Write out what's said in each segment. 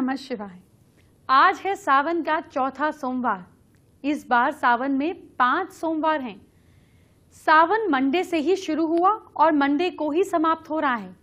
नमः शिवाय आज है सावन का चौथा सोमवार इस बार सावन में पांच सोमवार हैं सावन मंडे से ही शुरू हुआ और मंडे को ही समाप्त हो रहा है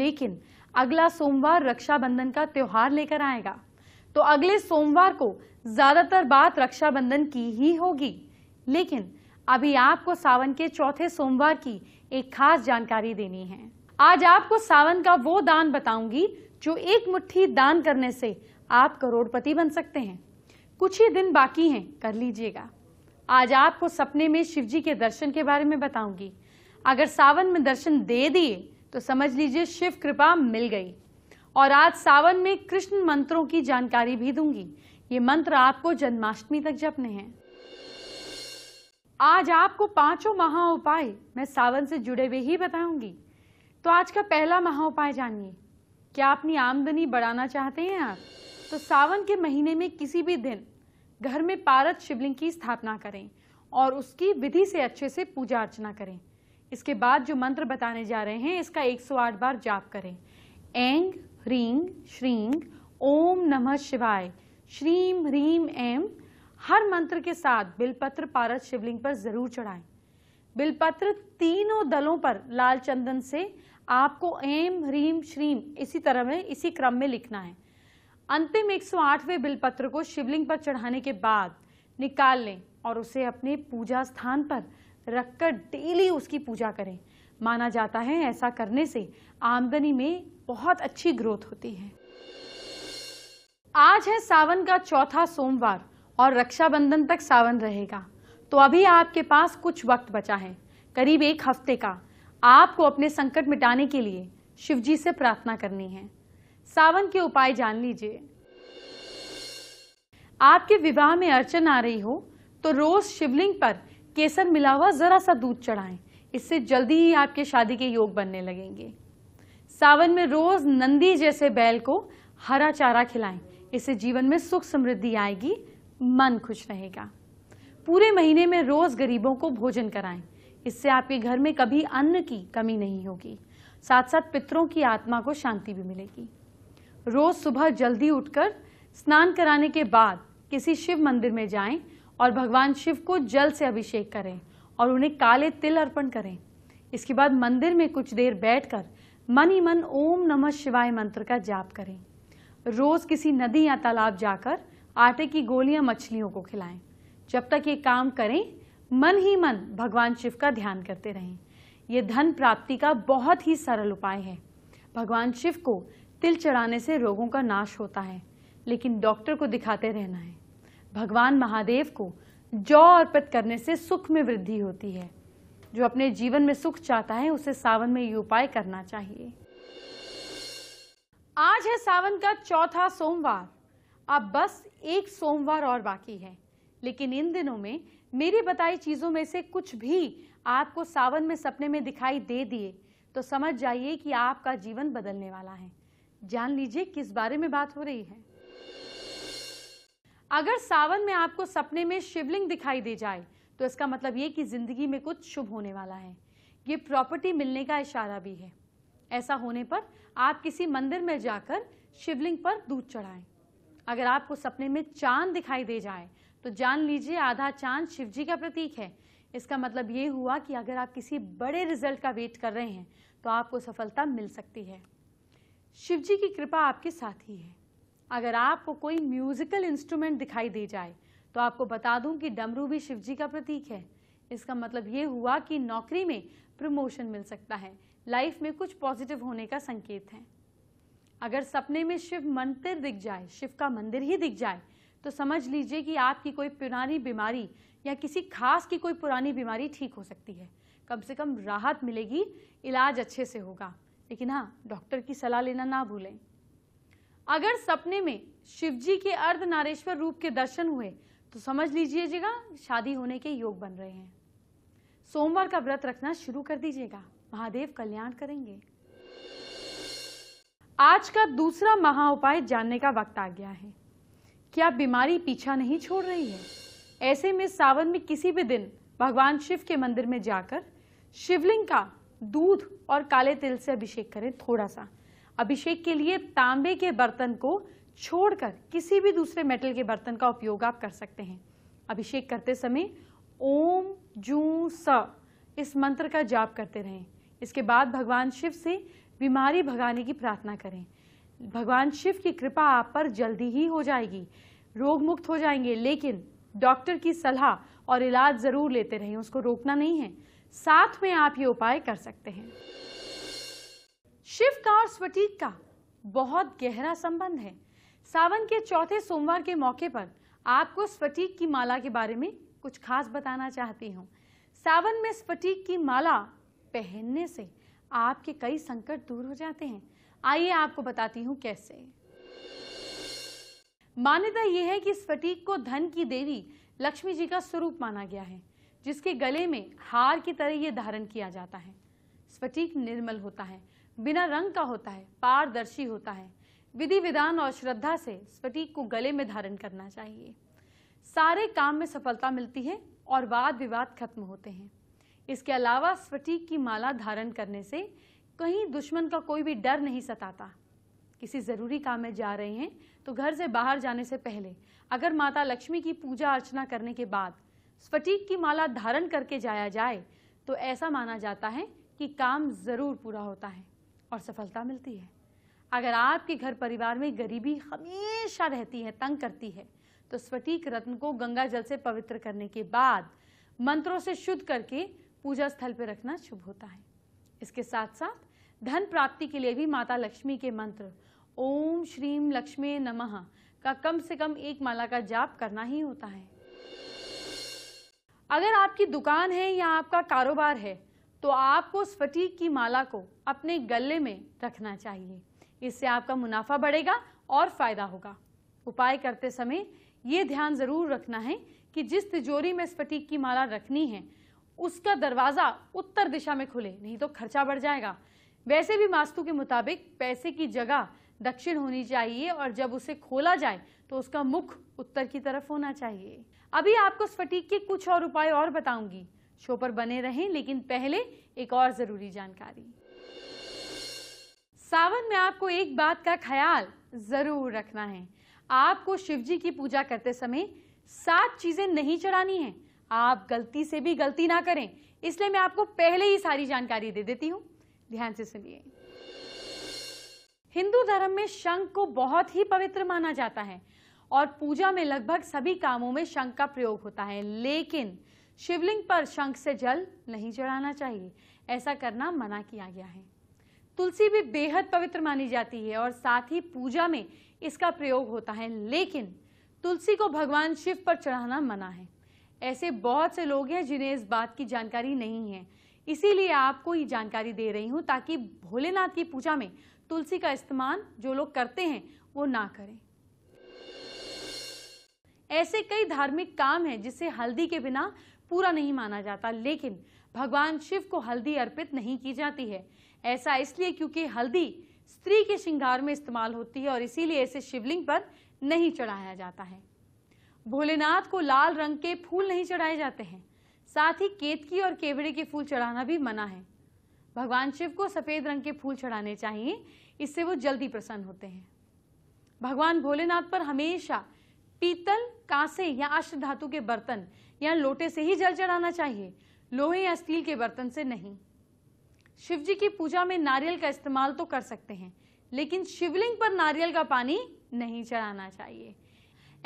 लेकिन अगला सोमवार रक्षाबंधन का त्यौहार लेकर आएगा तो अगले सोमवार को ज्यादातर बात रक्षाबंधन की ही होगी लेकिन अभी आपको सावन के चौथे सोमवार की एक खास जानकारी देनी है आज आपको सावन का वो दान बताऊंगी जो एक मुट्ठी दान करने से आप करोड़पति बन सकते हैं कुछ ही दिन बाकी हैं कर लीजिएगा आज आपको सपने में शिव जी के दर्शन के बारे में बताऊंगी अगर सावन में दर्शन दे दिए तो समझ लीजिए शिव कृपा मिल गई और आज सावन में कृष्ण मंत्रों की जानकारी भी दूंगी ये मंत्र आपको जन्माष्टमी तक जपने हैं आज आपको पांचों महा उपाय मैं सावन से जुड़े हुए ही बताऊंगी तो आज का पहला महा उपाय जानिए क्या अपनी आमदनी बढ़ाना चाहते हैं आप तो सावन के महीने में किसी भी दिन घर में पारद शिवलिंग की स्थापना करें और उसकी विधि से अच्छे से पूजा अर्चना करें इसके बाद जो मंत्र बताने जा रहे हैं इसका 108 बार जाप करें एंग रिंग श्रींग ओम नमः शिवाय श्रीम ह्रीम एम हर मंत्र के साथ बिलपत्र पारद शिवलिंग पर जरूर चढ़ाएं बिलपत्र तीनों दलों पर लाल चंदन से आपको एम ह्रीम श्रीम इसी तरह में इसी क्रम में लिखना है अंतिम 108वें बिलपत्र को शिवलिंग पर चढ़ाने के बाद निकाल लें और उसे अपने पूजा स्थान पर रखकर डेली उसकी पूजा करें माना जाता है ऐसा करने से आमदनी में बहुत अच्छी ग्रोथ होती है आज है सावन का चौथा सोमवार और रक्षाबंधन तक सावन रहेगा तो अभी आपके पास कुछ वक्त बचा है करीब एक हफ्ते का आपको अपने संकट मिटाने के लिए शिवजी से प्रार्थना करनी है सावन के उपाय जान लीजिए आपके विवाह में अर्चन आ रही हो तो रोज शिवलिंग पर केसर मिला हुआ जरा सा दूध चढ़ाएं इससे जल्दी ही आपके शादी के योग बनने लगेंगे सावन में रोज नंदी जैसे बैल को हरा चारा खिलाएं इससे जीवन में सुख समृद्धि आएगी मन खुश रहेगा पूरे महीने में रोज गरीबों को भोजन कराएं इससे आपके घर में कभी अन्न की कमी नहीं होगी साथ साथ पितरों की आत्मा को शांति भी मिलेगी रोज सुबह जल्दी उठकर स्नान कराने के बाद किसी शिव मंदिर में जाएं और भगवान शिव को जल से अभिषेक करें और उन्हें काले तिल अर्पण करें इसके बाद मंदिर में कुछ देर बैठकर मन ही मन ओम नमः शिवाय मंत्र का जाप करें रोज किसी नदी या तालाब जाकर आटे की गोलियां मछलियों को खिलाएं जब तक ये काम करें मन ही मन भगवान शिव का ध्यान करते रहें ये धन प्राप्ति का बहुत ही सरल उपाय है भगवान शिव को तिल चढ़ाने से रोगों का नाश होता है लेकिन डॉक्टर को दिखाते रहना है भगवान महादेव को जौ अर्पित करने से सुख में वृद्धि होती है जो अपने जीवन में सुख चाहता है उसे सावन में ये उपाय करना चाहिए आज है सावन का चौथा सोमवार अब बस एक सोमवार और बाकी है लेकिन इन दिनों में मेरी बताई चीज़ों में से कुछ भी आपको सावन में सपने में दिखाई दे दिए तो समझ जाइए कि आपका जीवन बदलने वाला है जान लीजिए किस बारे में बात हो रही है अगर सावन में आपको सपने में शिवलिंग दिखाई दे जाए तो इसका मतलब ये कि ज़िंदगी में कुछ शुभ होने वाला है ये प्रॉपर्टी मिलने का इशारा भी है ऐसा होने पर आप किसी मंदिर में जाकर शिवलिंग पर दूध चढ़ाएं अगर आपको सपने में चांद दिखाई दे जाए तो जान लीजिए आधा चांद जी का प्रतीक है इसका मतलब ये हुआ कि अगर आप किसी बड़े रिजल्ट का वेट कर रहे हैं तो आपको सफलता मिल सकती है शिव जी की कृपा आपके साथ ही है अगर आपको कोई म्यूजिकल इंस्ट्रूमेंट दिखाई दे जाए तो आपको बता दूं कि डमरू भी शिव जी का प्रतीक है इसका मतलब ये हुआ कि नौकरी में प्रमोशन मिल सकता है लाइफ में कुछ पॉजिटिव होने का संकेत है अगर सपने में शिव मंदिर दिख जाए शिव का मंदिर ही दिख जाए तो समझ लीजिए कि आपकी कोई पुरानी बीमारी या किसी खास की कोई पुरानी बीमारी ठीक हो सकती है कम से कम राहत मिलेगी इलाज अच्छे से होगा लेकिन हाँ डॉक्टर की सलाह लेना ना भूलें अगर सपने में शिवजी के अर्धनारेश्वर रूप के दर्शन हुए तो समझ लीजिएगा शादी होने के योग बन रहे हैं सोमवार का व्रत रखना शुरू कर दीजिएगा महादेव कल्याण करेंगे आज का दूसरा महा उपाय जानने का वक्त आ गया है क्या बीमारी पीछा नहीं छोड़ रही है ऐसे में सावन में किसी भी दिन भगवान शिव के मंदिर में जाकर शिवलिंग का दूध और काले तिल से अभिषेक करें थोड़ा सा अभिषेक के लिए तांबे के बर्तन को छोड़कर किसी भी दूसरे मेटल के बर्तन का उपयोग आप कर सकते हैं अभिषेक करते समय ओम जू स इस मंत्र का जाप करते रहें इसके बाद भगवान शिव से बीमारी भगाने की प्रार्थना करें भगवान शिव की कृपा आप पर जल्दी ही हो जाएगी रोग मुक्त हो जाएंगे लेकिन डॉक्टर की सलाह और इलाज ज़रूर लेते रहें उसको रोकना नहीं है साथ में आप ये उपाय कर सकते हैं शिव का और स्वटीक का बहुत गहरा संबंध है सावन के चौथे सोमवार के मौके पर आपको स्वटीक की माला के बारे में कुछ खास बताना चाहती हूँ सावन में स्वटीक की माला पहनने से आपके कई संकट दूर हो जाते हैं आइए आपको बताती हूँ कैसे मान्यता यह है कि इस फटीक को धन की देवी लक्ष्मी जी का स्वरूप माना गया है जिसके गले में हार की तरह यह धारण किया जाता है स्फटिक निर्मल होता है बिना रंग का होता है पारदर्शी होता है विधि विधान और श्रद्धा से स्फटिक को गले में धारण करना चाहिए सारे काम में सफलता मिलती है और वाद विवाद खत्म होते हैं इसके अलावा स्फटिक की माला धारण करने से कहीं दुश्मन का कोई भी डर नहीं सताता किसी ज़रूरी काम में जा रहे हैं तो घर से बाहर जाने से पहले अगर माता लक्ष्मी की पूजा अर्चना करने के बाद स्फटिक की माला धारण करके जाया जाए तो ऐसा माना जाता है कि काम ज़रूर पूरा होता है और सफलता मिलती है अगर आपके घर परिवार में गरीबी हमेशा रहती है तंग करती है तो स्फटिक रत्न को गंगा जल से पवित्र करने के बाद मंत्रों से शुद्ध करके पूजा स्थल पर रखना शुभ होता है इसके साथ साथ धन प्राप्ति के लिए भी माता लक्ष्मी के मंत्र ओम श्रीम लक्ष्मी नमः का कम से कम एक माला का जाप करना ही होता है अगर आपकी दुकान है या आपका कारोबार है तो आपको स्फटिक की माला को अपने गले में रखना चाहिए इससे आपका मुनाफा बढ़ेगा और फायदा होगा उपाय करते समय ये ध्यान जरूर रखना है कि जिस तिजोरी में स्फटिक की माला रखनी है उसका दरवाज़ा उत्तर दिशा में खुले नहीं तो खर्चा बढ़ जाएगा वैसे भी मास्तु के मुताबिक पैसे की जगह दक्षिण होनी चाहिए और जब उसे खोला जाए तो उसका मुख उत्तर की तरफ होना चाहिए अभी आपको स्फटिक के कुछ और उपाय और बताऊंगी शो पर बने रहें लेकिन पहले एक और जरूरी जानकारी सावन में आपको एक बात का ख्याल जरूर रखना है आपको शिवजी की पूजा करते समय सात चीजें नहीं चढ़ानी है आप गलती से भी गलती ना करें इसलिए मैं आपको पहले ही सारी जानकारी दे देती हूँ ध्यान से सुनिए हिंदू धर्म में शंख को बहुत ही पवित्र माना जाता है और पूजा में लगभग सभी कामों में शंख का प्रयोग होता है लेकिन शिवलिंग पर शंख से जल नहीं चढ़ाना चाहिए ऐसा करना मना किया गया है तुलसी भी बेहद पवित्र मानी जाती है और साथ ही पूजा में इसका प्रयोग होता है लेकिन तुलसी को भगवान शिव पर चढ़ाना मना है ऐसे बहुत से लोग हैं जिन्हें इस बात की जानकारी नहीं है इसीलिए आपको ये जानकारी दे रही हूँ ताकि भोलेनाथ की पूजा में तुलसी का इस्तेमाल जो लोग करते हैं वो ना करें ऐसे कई धार्मिक काम हैं जिसे हल्दी के बिना पूरा नहीं माना जाता लेकिन भगवान शिव को हल्दी अर्पित नहीं की जाती है ऐसा इसलिए क्योंकि हल्दी स्त्री के श्रृंगार में इस्तेमाल होती है और इसीलिए इसे शिवलिंग पर नहीं चढ़ाया जाता है भोलेनाथ को लाल रंग के फूल नहीं चढ़ाए जाते हैं साथ ही केतकी और केवड़े के फूल चढ़ाना भी मना है भगवान शिव को सफ़ेद रंग के फूल चढ़ाने चाहिए इससे वो जल्दी प्रसन्न होते हैं भगवान भोलेनाथ पर हमेशा पीतल कांसे या अष्ट धातु के बर्तन या लोटे से ही जल चढ़ाना चाहिए लोहे या स्टील के बर्तन से नहीं शिव जी की पूजा में नारियल का इस्तेमाल तो कर सकते हैं लेकिन शिवलिंग पर नारियल का पानी नहीं चढ़ाना चाहिए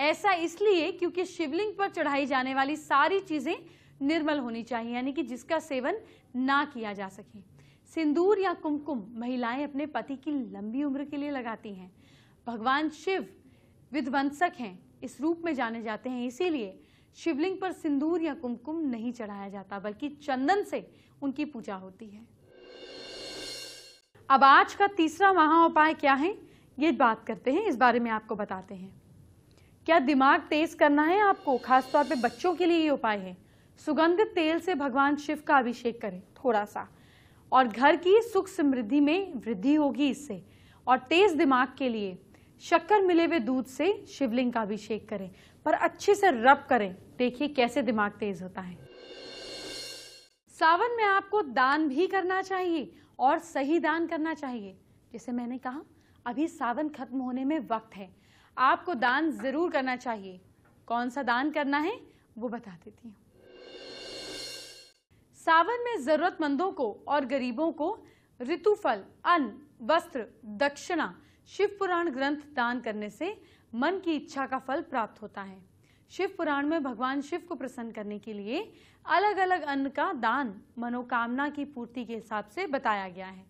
ऐसा इसलिए क्योंकि शिवलिंग पर चढ़ाई जाने वाली सारी चीजें निर्मल होनी चाहिए यानी कि जिसका सेवन ना किया जा सके सिंदूर या कुमकुम महिलाएं अपने पति की लंबी उम्र के लिए लगाती हैं भगवान शिव विध्वंसक हैं इस रूप में जाने जाते हैं इसीलिए शिवलिंग पर सिंदूर या कुमकुम नहीं चढ़ाया जाता बल्कि चंदन से उनकी पूजा होती है अब आज का तीसरा महा उपाय क्या है ये बात करते हैं इस बारे में आपको बताते हैं क्या दिमाग तेज करना है आपको खासतौर पे बच्चों के लिए ये उपाय है सुगंधित तेल से भगवान शिव का अभिषेक करें थोड़ा सा और घर की सुख समृद्धि में वृद्धि होगी इससे और तेज दिमाग के लिए शक्कर मिले हुए दूध से शिवलिंग का अभिषेक करें पर अच्छे से रब करें देखिए कैसे दिमाग तेज होता है सावन में आपको दान भी करना चाहिए और सही दान करना चाहिए जैसे मैंने कहा अभी सावन खत्म होने में वक्त है आपको दान ज़रूर करना चाहिए कौन सा दान करना है वो बता देती हूँ सावन में ज़रूरतमंदों को और गरीबों को ऋतुफल अन्न वस्त्र दक्षिणा शिव पुराण ग्रंथ दान करने से मन की इच्छा का फल प्राप्त होता है शिव पुराण में भगवान शिव को प्रसन्न करने के लिए अलग अलग अन्न का दान मनोकामना की पूर्ति के हिसाब से बताया गया है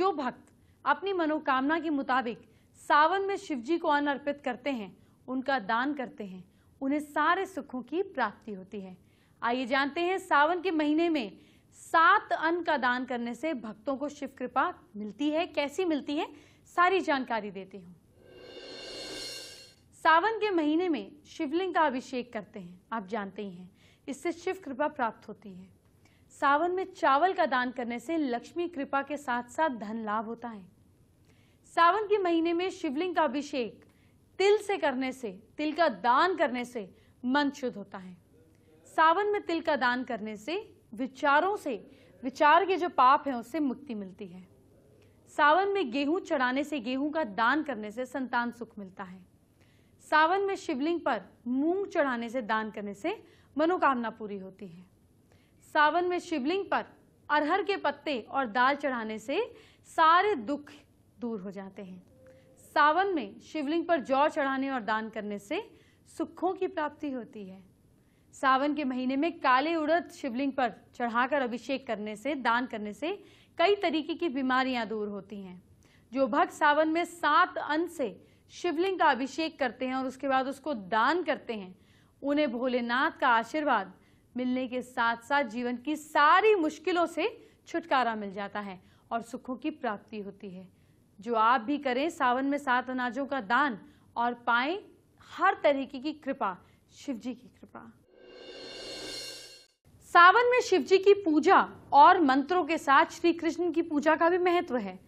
जो भक्त अपनी मनोकामना के मुताबिक सावन में शिवजी को अन्न अर्पित करते हैं उनका दान करते हैं उन्हें सारे सुखों की प्राप्ति होती है आइए जानते हैं सावन के महीने में सात अन्न का दान करने से भक्तों को शिव कृपा मिलती है कैसी मिलती है सारी जानकारी देती हूँ सावन के महीने में शिवलिंग का अभिषेक करते हैं आप जानते ही हैं इससे शिव कृपा प्राप्त होती है सावन में चावल का दान करने से लक्ष्मी कृपा के साथ साथ धन लाभ होता है सावन के महीने में शिवलिंग का अभिषेक तिल से करने से तिल का दान करने से मन शुद्ध होता है सावन में तिल का दान करने से विचारों से विचार के जो पाप हैं उससे मुक्ति मिलती है सावन में गेहूं चढ़ाने से गेहूं का दान करने से संतान सुख मिलता है सावन में शिवलिंग पर मूंग चढ़ाने से दान करने से मनोकामना पूरी होती है सावन में शिवलिंग पर अरहर के पत्ते और दाल चढ़ाने से सारे दुख दूर हो जाते हैं सावन में शिवलिंग पर जौ चढ़ाने और दान करने से सुखों की प्राप्ति होती है सावन के महीने में काले उड़द शिवलिंग पर चढ़ाकर अभिषेक करने से दान करने से कई तरीके की बीमारियां दूर होती हैं जो भक्त सावन में सात अन्न से शिवलिंग का अभिषेक करते हैं और उसके बाद उसको दान करते हैं उन्हें भोलेनाथ का आशीर्वाद मिलने के साथ साथ जीवन की सारी मुश्किलों से छुटकारा मिल जाता है और सुखों की प्राप्ति होती है जो आप भी करें सावन में सात अनाजों का दान और पाए हर तरीके की कृपा शिव जी की कृपा सावन में शिव जी की पूजा और मंत्रों के साथ श्री कृष्ण की पूजा का भी महत्व है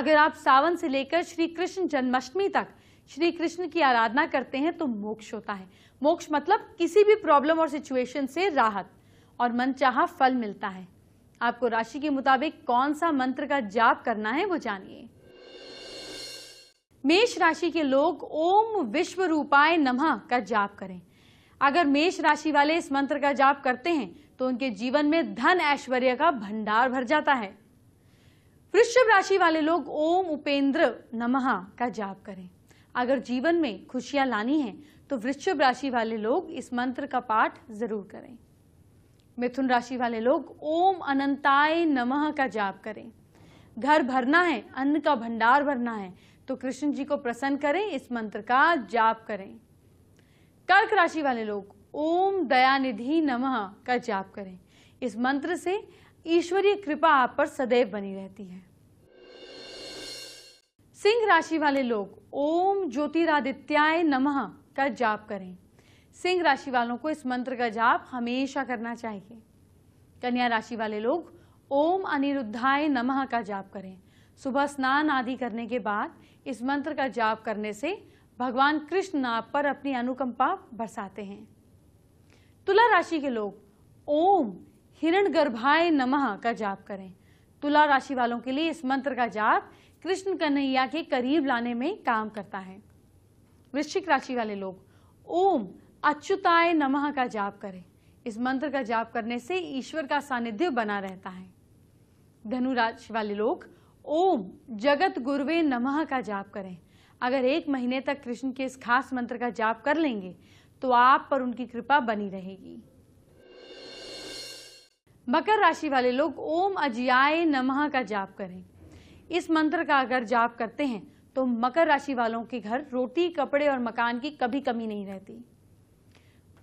अगर आप सावन से लेकर श्री कृष्ण जन्माष्टमी तक श्री कृष्ण की आराधना करते हैं तो मोक्ष होता है मोक्ष मतलब किसी भी प्रॉब्लम और सिचुएशन से राहत और मन चाह फल मिलता है आपको राशि के मुताबिक कौन सा मंत्र का जाप करना है वो जानिए मेष राशि के लोग ओम विश्व रूपाय नमः का जाप करें अगर मेष राशि वाले इस मंत्र का जाप करते हैं तो उनके जीवन में धन ऐश्वर्य का भंडार भर जाता है वृषभ राशि वाले लोग ओम उपेंद्र नमः का जाप करें अगर जीवन में खुशियां लानी है तो वृषभ राशि वाले लोग इस मंत्र का पाठ जरूर करें मिथुन राशि वाले लोग ओम अनंताय नमः का जाप करें घर भरना है अन्न का भंडार भरना है तो कृष्ण जी को प्रसन्न करें इस मंत्र का जाप करें कर्क राशि वाले लोग ओम दयानिधि नमः का जाप करें इस मंत्र से ईश्वरीय कृपा आप पर सदैव बनी रहती है सिंह राशि वाले लोग ओम ज्योतिरादित्याय नमः का जाप करें सिंह राशि वालों को इस मंत्र का जाप हमेशा करना चाहिए कन्या राशि वाले लोग ओम अनिरुद्धाय नमः का जाप करें सुबह स्नान आदि करने के बाद इस मंत्र का जाप करने से भगवान कृष्ण आप पर अपनी अनुकंपा बरसाते हैं तुला राशि के लोग ओम हिरण गर्भाय नमः का जाप करें तुला राशि वालों के लिए इस मंत्र का जाप कृष्ण कन्हैया के करीब लाने में काम करता है वृश्चिक राशि वाले लोग ओम अच्युताय नमः का जाप करें इस मंत्र का जाप करने से ईश्वर का सानिध्य बना रहता है धनु राशि वाले लोग ओम जगत गुरुवे नमः का जाप करें अगर एक महीने तक कृष्ण के इस खास मंत्र का जाप कर लेंगे तो आप पर उनकी कृपा बनी रहेगी मकर राशि वाले लोग ओम अजियाय नमः का जाप करें इस मंत्र का अगर जाप करते हैं तो मकर राशि वालों के घर रोटी कपड़े और मकान की कभी कमी नहीं रहती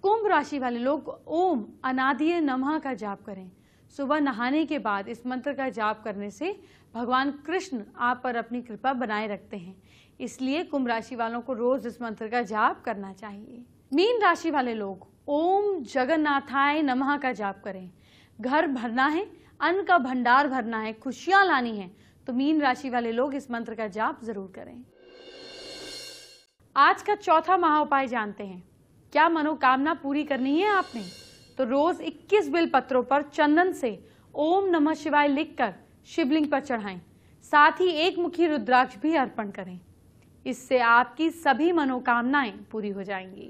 कुंभ राशि वाले लोग ओम अनादिय नमः का जाप करें सुबह नहाने के बाद इस मंत्र का जाप करने से भगवान कृष्ण आप पर अपनी कृपा बनाए रखते हैं इसलिए कुंभ राशि वालों को रोज इस मंत्र का जाप करना चाहिए मीन राशि वाले लोग ओम जगन्नाथाय नमः का जाप करें घर भरना है अन्न का भंडार भरना है खुशियां लानी है तो मीन राशि वाले लोग इस मंत्र का जाप जरूर करें आज का चौथा महा उपाय जानते हैं क्या मनोकामना पूरी करनी है आपने तो रोज 21 पत्रों पर चंदन से ओम नमः शिवाय लिखकर शिवलिंग पर चढ़ाएं साथ ही एक मुखी रुद्राक्ष भी अर्पण करें इससे आपकी सभी मनोकामनाएं पूरी हो जाएंगी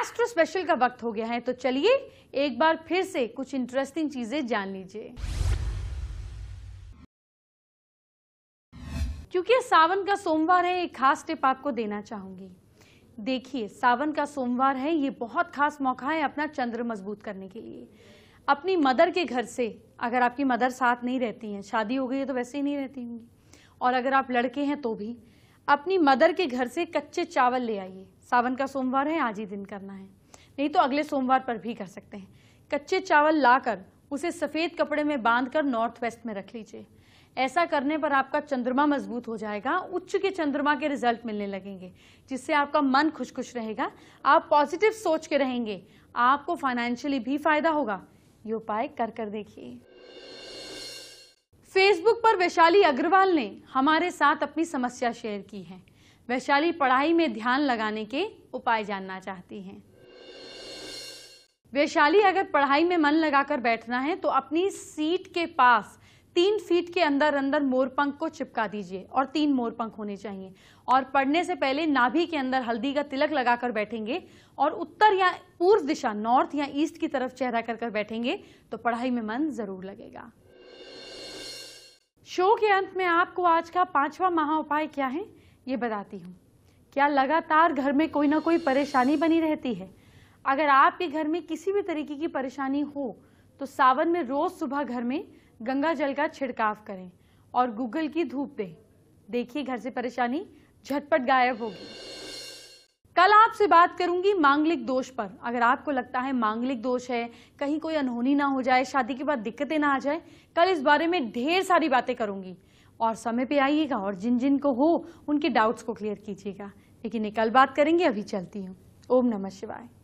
एस्ट्रो स्पेशल का वक्त हो गया है तो चलिए एक बार फिर से कुछ इंटरेस्टिंग चीजें जान लीजिए क्योंकि सावन का सोमवार है एक खास टिप आपको देना चाहूंगी देखिए सावन का सोमवार है ये बहुत खास मौका है अपना चंद्र मजबूत करने के लिए अपनी मदर के घर से अगर आपकी मदर साथ नहीं रहती हैं शादी हो गई है तो वैसे ही नहीं रहती होंगी और अगर आप लड़के हैं तो भी अपनी मदर के घर से कच्चे चावल ले आइए सावन का सोमवार है आज ही दिन करना है नहीं तो अगले सोमवार पर भी कर सकते हैं कच्चे चावल लाकर उसे सफ़ेद कपड़े में बांधकर नॉर्थ वेस्ट में रख लीजिए ऐसा करने पर आपका चंद्रमा मजबूत हो जाएगा उच्च के चंद्रमा के रिजल्ट मिलने लगेंगे जिससे आपका मन खुश खुश रहेगा आप पॉजिटिव सोच के रहेंगे आपको फाइनेंशियली भी फायदा होगा ये उपाय कर कर देखिए फेसबुक पर वैशाली अग्रवाल ने हमारे साथ अपनी समस्या शेयर की है वैशाली पढ़ाई में ध्यान लगाने के उपाय जानना चाहती हैं वैशाली अगर पढ़ाई में मन लगाकर बैठना है तो अपनी सीट के पास तीन फीट के अंदर अंदर मोरपंख को चिपका दीजिए और तीन मोरपंख होने चाहिए और पढ़ने से पहले नाभि के अंदर हल्दी का तिलक लगाकर बैठेंगे और उत्तर या पूर्व दिशा नॉर्थ या ईस्ट की तरफ चेहरा कर कर बैठेंगे तो पढ़ाई में मन जरूर लगेगा शो के अंत में आपको आज का पांचवा महा उपाय क्या है ये बताती हूँ क्या लगातार घर में कोई ना कोई परेशानी बनी रहती है अगर आपके घर में किसी भी तरीके की परेशानी हो तो सावन में रोज सुबह घर में गंगा जल का छिड़काव करें और गूगल की धूप दें देखिए घर से परेशानी झटपट गायब होगी कल आपसे बात करूंगी मांगलिक दोष पर अगर आपको लगता है मांगलिक दोष है कहीं कोई अनहोनी ना हो जाए शादी के बाद दिक्कतें ना आ जाए कल इस बारे में ढेर सारी बातें करूंगी और समय पे आइएगा और जिन जिन को हो उनके डाउट्स को क्लियर कीजिएगा लेकिन ये कल बात करेंगे अभी चलती हूँ ओम नमः शिवाय